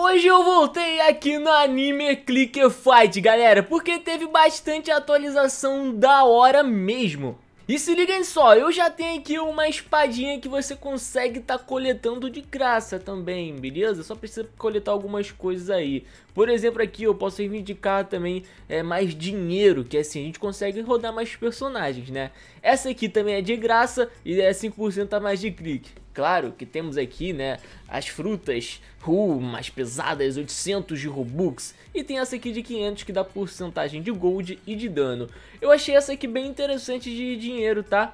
Hoje eu voltei aqui no Anime Clicker Fight, galera, porque teve bastante atualização da hora mesmo. E se liguem só, eu já tenho aqui uma espadinha que você consegue tá coletando de graça também, beleza? Só precisa coletar algumas coisas aí. Por exemplo, aqui eu posso reivindicar também é, mais dinheiro, que assim a gente consegue rodar mais personagens, né? Essa aqui também é de graça e é 5% a mais de clique claro que temos aqui, né, as frutas uh, mais pesadas, 800 de Robux, e tem essa aqui de 500 que dá porcentagem de gold e de dano. Eu achei essa aqui bem interessante de dinheiro, tá?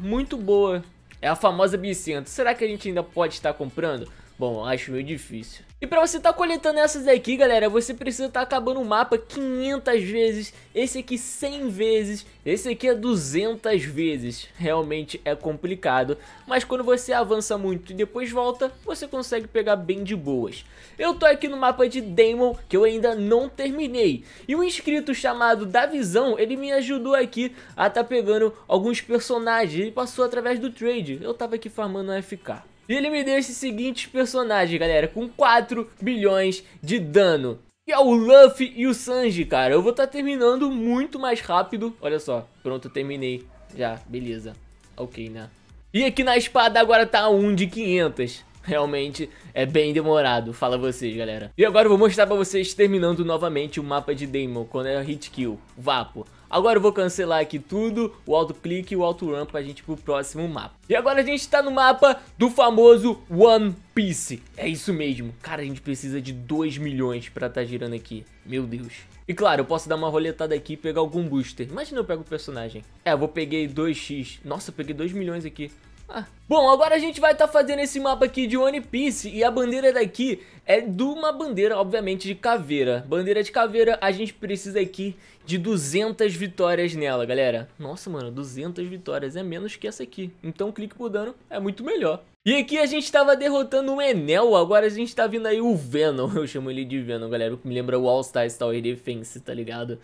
Muito boa. É a famosa Bicento. Será que a gente ainda pode estar comprando? Bom, acho meio difícil. E pra você tá coletando essas daqui, galera, você precisa tá acabando o mapa 500 vezes, esse aqui 100 vezes, esse aqui é 200 vezes. Realmente é complicado, mas quando você avança muito e depois volta, você consegue pegar bem de boas. Eu tô aqui no mapa de Daemon, que eu ainda não terminei, e um inscrito chamado Davizão, ele me ajudou aqui a tá pegando alguns personagens, ele passou através do trade, eu tava aqui farmando AFK. E ele me deu esse seguinte personagem, galera, com 4 bilhões de dano. Que é o Luffy e o Sanji, cara. Eu vou estar tá terminando muito mais rápido. Olha só, pronto, terminei. Já, beleza. Ok, né? E aqui na espada agora tá 1 de 500. Realmente é bem demorado, fala vocês, galera. E agora eu vou mostrar pra vocês terminando novamente o mapa de Daemon, quando é hit kill, Vapo. Agora eu vou cancelar aqui tudo, o alto clique e o alto run pra gente ir pro próximo mapa. E agora a gente tá no mapa do famoso One Piece. É isso mesmo. Cara, a gente precisa de 2 milhões pra tá girando aqui. Meu Deus. E claro, eu posso dar uma roletada aqui e pegar algum booster. Imagina eu pego o personagem. É, eu vou peguei 2x. Nossa, eu peguei 2 milhões aqui. Bom, agora a gente vai estar tá fazendo esse mapa aqui de One Piece e a bandeira daqui é de uma bandeira, obviamente, de caveira. Bandeira de caveira, a gente precisa aqui de 200 vitórias nela, galera. Nossa, mano, 200 vitórias é menos que essa aqui. Então, clique por dano é muito melhor. E aqui a gente estava derrotando o Enel, agora a gente está vindo aí o Venom. Eu chamo ele de Venom, galera, que me lembra o All-Stars Tower Defense, tá ligado?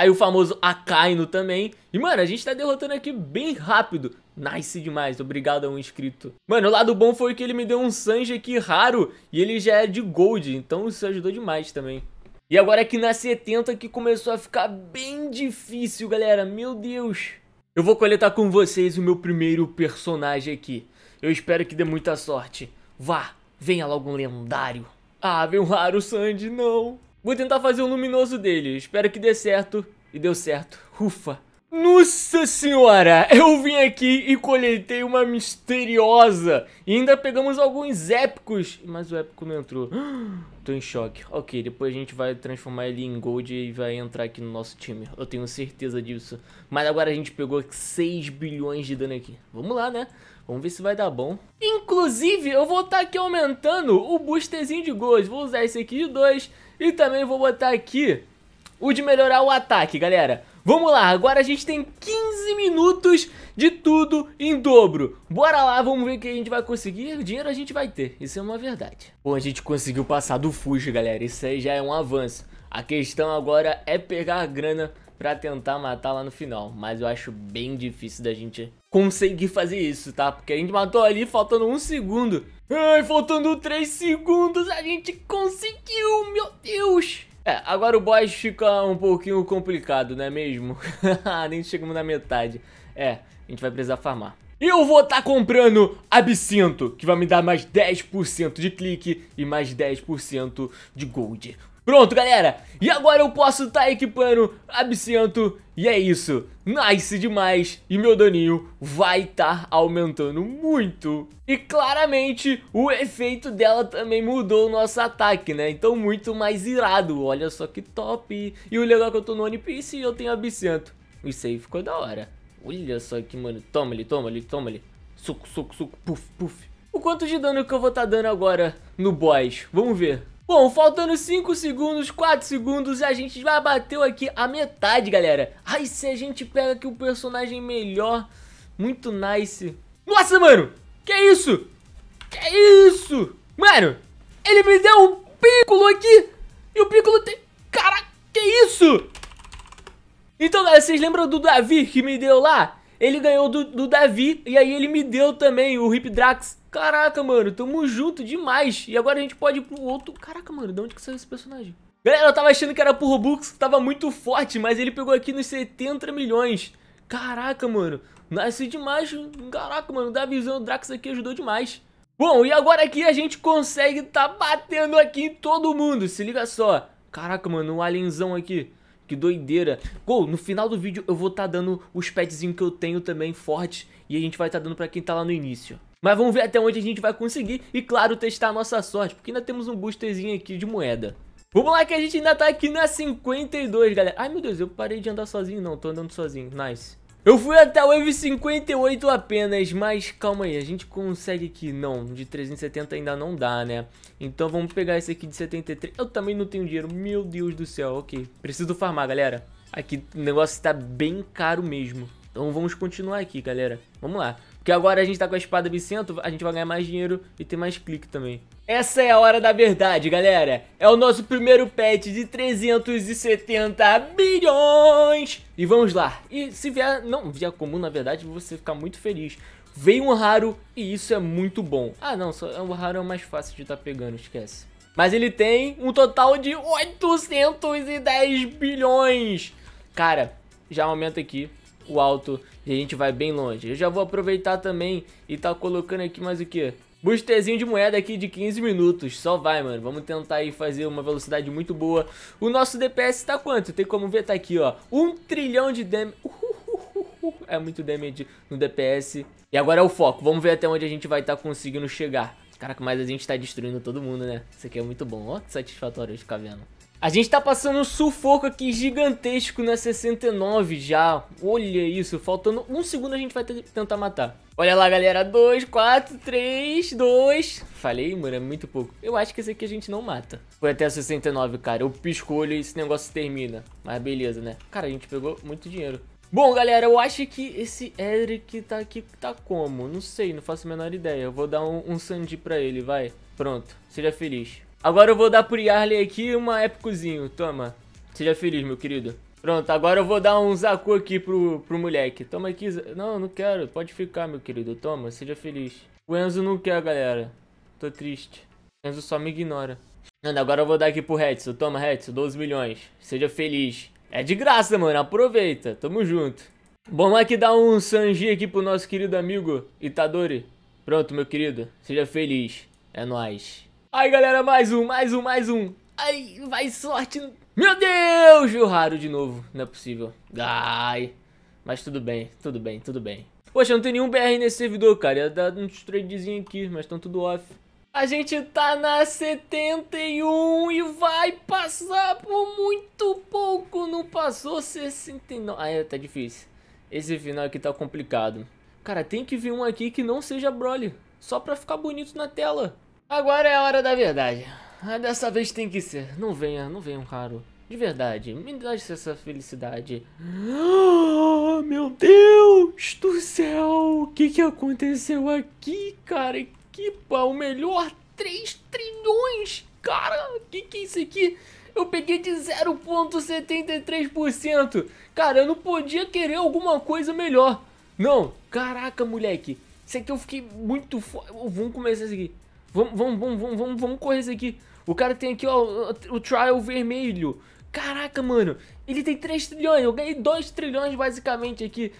Aí o famoso Akainu também. E, mano, a gente tá derrotando aqui bem rápido. Nice demais, obrigado a um inscrito. Mano, o lado bom foi que ele me deu um Sanji aqui raro e ele já é de Gold, então isso ajudou demais também. E agora aqui é na 70 que começou a ficar bem difícil, galera. Meu Deus. Eu vou coletar com vocês o meu primeiro personagem aqui. Eu espero que dê muita sorte. Vá, venha logo um lendário. Ah, vem um raro Sanji não. Vou tentar fazer o luminoso dele. Espero que dê certo. E deu certo. Ufa. Nossa senhora, eu vim aqui e coletei uma misteriosa. E ainda pegamos alguns épicos, mas o épico não entrou. Tô em choque. Ok, depois a gente vai transformar ele em gold e vai entrar aqui no nosso time. Eu tenho certeza disso. Mas agora a gente pegou 6 bilhões de dano aqui. Vamos lá, né? Vamos ver se vai dar bom. Inclusive, eu vou estar tá aqui aumentando o boosterzinho de gold. Vou usar esse aqui de 2 e também vou botar aqui o de melhorar o ataque, galera. Vamos lá, agora a gente tem 15 minutos de tudo em dobro. Bora lá, vamos ver o que a gente vai conseguir. O dinheiro a gente vai ter, isso é uma verdade. Bom, a gente conseguiu passar do Fuji, galera. Isso aí já é um avanço. A questão agora é pegar a grana para tentar matar lá no final. Mas eu acho bem difícil da gente conseguir fazer isso, tá? Porque a gente matou ali faltando um segundo. Ai, faltando três segundos, a gente conseguiu, meu Deus! É, agora o boss fica um pouquinho complicado, não é mesmo? Nem chegamos na metade. É, a gente vai precisar farmar. Eu vou estar tá comprando absinto, que vai me dar mais 10% de clique e mais 10% de gold. Pronto, galera. E agora eu posso estar tá equipando absinto e é isso. Nice demais. E meu daninho vai estar tá aumentando muito. E claramente o efeito dela também mudou o nosso ataque, né? Então muito mais irado. Olha só que top. E o legal é que eu tô no One Piece e eu tenho absinto. Isso aí ficou da hora. Olha só que, mano. Toma ali, toma ali, toma ali. Suco, suco, suco. Puf, puf. O quanto de dano que eu vou estar tá dando agora no boss? Vamos ver. Bom, faltando 5 segundos, 4 segundos e a gente já bateu aqui a metade, galera. Ai, se a gente pega aqui o um personagem melhor, muito nice. Nossa, mano, que isso? Que isso? Mano, ele me deu um Piccolo aqui e o Piccolo tem... Caraca, que isso? Então, galera, vocês lembram do Davi que me deu lá? Ele ganhou do, do Davi e aí ele me deu também o Hip Drax. Caraca, mano, tamo junto demais. E agora a gente pode ir pro outro... Caraca, mano, de onde que saiu esse personagem? Galera, eu tava achando que era pro Robux, tava muito forte, mas ele pegou aqui nos 70 milhões. Caraca, mano, nasce demais. Caraca, mano, Davi usando o Drax aqui ajudou demais. Bom, e agora aqui a gente consegue tá batendo aqui em todo mundo, se liga só. Caraca, mano, um alienzão aqui. Que doideira. Gol, no final do vídeo eu vou estar tá dando os petzinhos que eu tenho também fortes e a gente vai estar tá dando pra quem tá lá no início. Mas vamos ver até onde a gente vai conseguir e, claro, testar a nossa sorte, porque ainda temos um boosterzinho aqui de moeda. Vamos lá que a gente ainda tá aqui na 52, galera. Ai, meu Deus, eu parei de andar sozinho, não, tô andando sozinho, nice. Eu fui até o Wave 58 apenas, mas calma aí, a gente consegue aqui, não, de 370 ainda não dá, né? Então vamos pegar esse aqui de 73, eu também não tenho dinheiro, meu Deus do céu, ok. Preciso farmar, galera. Aqui o negócio tá bem caro mesmo. Então vamos continuar aqui, galera. Vamos lá. Porque agora a gente tá com a espada bicento, a gente vai ganhar mais dinheiro e ter mais clique também. Essa é a hora da verdade, galera. É o nosso primeiro pet de 370 bilhões. E vamos lá. E se vier, não vier comum, na verdade, você ficar muito feliz. Veio um raro e isso é muito bom. Ah, não, só, o raro é o mais fácil de estar tá pegando, esquece. Mas ele tem um total de 810 bilhões. Cara, já aumenta aqui o alto e a gente vai bem longe. Eu já vou aproveitar também e tá colocando aqui mais o que? Boosterzinho de moeda aqui de 15 minutos, só vai, mano. Vamos tentar aí fazer uma velocidade muito boa. O nosso DPS tá quanto? Tem como ver, tá aqui, ó. um trilhão de damage. É muito damage no DPS. E agora é o foco. Vamos ver até onde a gente vai estar tá conseguindo chegar. Caraca, mas a gente tá destruindo todo mundo, né? Isso aqui é muito bom. Ó, que satisfatório de ficar vendo. A gente tá passando um sufoco aqui gigantesco na 69 já. Olha isso, faltando um segundo a gente vai tentar matar. Olha lá, galera. 2, 4, 3, 2. Falei, mano, é muito pouco. Eu acho que esse aqui a gente não mata. Foi até a 69, cara. Eu pisco o olho e esse negócio termina. Mas beleza, né? Cara, a gente pegou muito dinheiro. Bom, galera, eu acho que esse Eric tá aqui, tá como? Não sei, não faço a menor ideia. Eu vou dar um, um Sandy pra ele, vai. Pronto, seja feliz. Agora eu vou dar pro Yarley aqui uma épicozinho. Toma. Seja feliz, meu querido. Pronto, agora eu vou dar um Zaku aqui pro, pro moleque. Toma aqui. Não, não quero. Pode ficar, meu querido. Toma, seja feliz. O Enzo não quer, galera. Tô triste. O Enzo só me ignora. Mano, agora eu vou dar aqui pro Hetzel. Toma, Hetzel, 12 milhões. Seja feliz. É de graça, mano. Aproveita. Tamo junto. Bom, que dá um Sanji aqui pro nosso querido amigo Itadori. Pronto, meu querido. Seja feliz. É nóis. Aí, galera, mais um, mais um, mais um. Ai, vai sorte. Meu Deus, viu raro de novo. Não é possível. Ai. Mas tudo bem, tudo bem, tudo bem. Poxa, não tem nenhum BR nesse servidor, cara. Ia dar uns tradezinhos aqui, mas estão tudo off. A gente tá na 71 e vai passar por muito pouco. Não passou 69. Ah, é, tá difícil. Esse final aqui tá complicado. Cara, tem que vir um aqui que não seja Broly. Só pra ficar bonito na tela. Agora é a hora da verdade. Ah, dessa vez tem que ser. Não venha, não venha caro. raro. De verdade, me dá essa felicidade. Ah, meu Deus do céu! O que, que aconteceu aqui, cara? Equipa, o melhor 3 trilhões! Cara, o que, que é isso aqui? Eu peguei de 0,73%. Cara, eu não podia querer alguma coisa melhor. Não, caraca, moleque. Isso aqui eu fiquei muito foda. Vamos começar isso aqui. Vamos, vamos, vamos, vamos, vamos correr isso aqui. O cara tem aqui, ó, o trial vermelho. Caraca, mano. Ele tem 3 trilhões. Eu ganhei 2 trilhões, basicamente, aqui.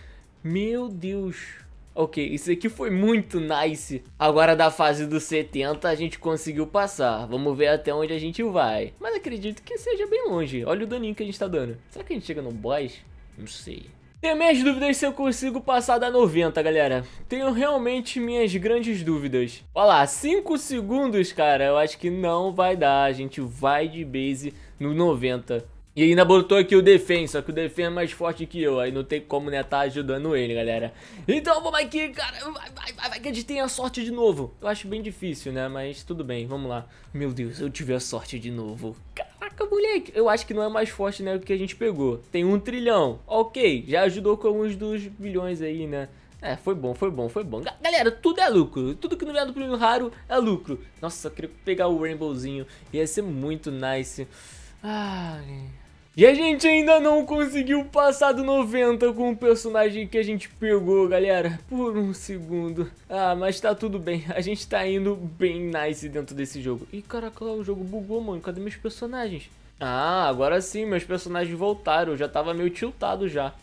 Meu Deus. Ok, isso aqui foi muito nice. Agora da fase dos 70 a gente conseguiu passar. Vamos ver até onde a gente vai. Mas acredito que seja bem longe. Olha o daninho que a gente tá dando. Será que a gente chega no boss? Não sei. Tenho minhas dúvidas se eu consigo passar da 90, galera. Tenho realmente minhas grandes dúvidas. Olha lá, 5 segundos, cara. Eu acho que não vai dar. A gente vai de base no 90. E ainda botou aqui o Defense, só que o Defense é mais forte que eu. Aí não tem como, né, tá ajudando ele, galera. Então vamos aqui, cara. Vai, vai, vai, vai que a gente tenha sorte de novo. Eu acho bem difícil, né, mas tudo bem. Vamos lá. Meu Deus, eu tive a sorte de novo. Cara. Caraca, moleque, eu acho que não é mais forte, né, do que a gente pegou. Tem um trilhão, ok, já ajudou com alguns dos bilhões aí, né? É, foi bom, foi bom, foi bom. Galera, tudo é lucro. Tudo que não vier do prêmio raro é lucro. Nossa, eu queria pegar o Rainbowzinho. Ia ser muito nice. Ah, e a gente ainda não conseguiu passar do 90 com o personagem que a gente pegou, galera. Por um segundo. Ah, mas tá tudo bem. A gente tá indo bem nice dentro desse jogo. Ih, caraca, o jogo bugou, mano. Cadê meus personagens? Ah, agora sim, meus personagens voltaram. Eu já tava meio tiltado já.